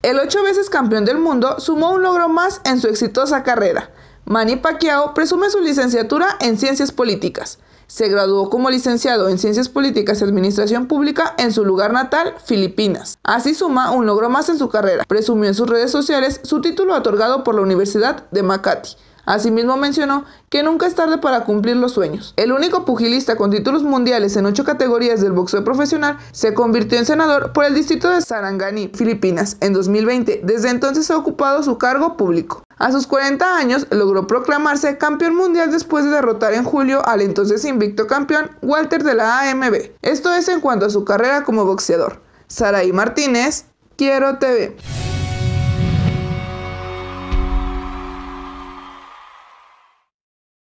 El ocho veces campeón del mundo sumó un logro más en su exitosa carrera. Manny Pacquiao presume su licenciatura en Ciencias Políticas. Se graduó como licenciado en Ciencias Políticas y Administración Pública en su lugar natal, Filipinas. Así suma un logro más en su carrera. Presumió en sus redes sociales su título otorgado por la Universidad de Makati. Asimismo mencionó que nunca es tarde para cumplir los sueños. El único pugilista con títulos mundiales en ocho categorías del boxeo profesional se convirtió en senador por el distrito de Sarangani, Filipinas, en 2020. Desde entonces ha ocupado su cargo público. A sus 40 años logró proclamarse campeón mundial después de derrotar en julio al entonces invicto campeón Walter de la AMB. Esto es en cuanto a su carrera como boxeador. Saraí Martínez, Quiero TV.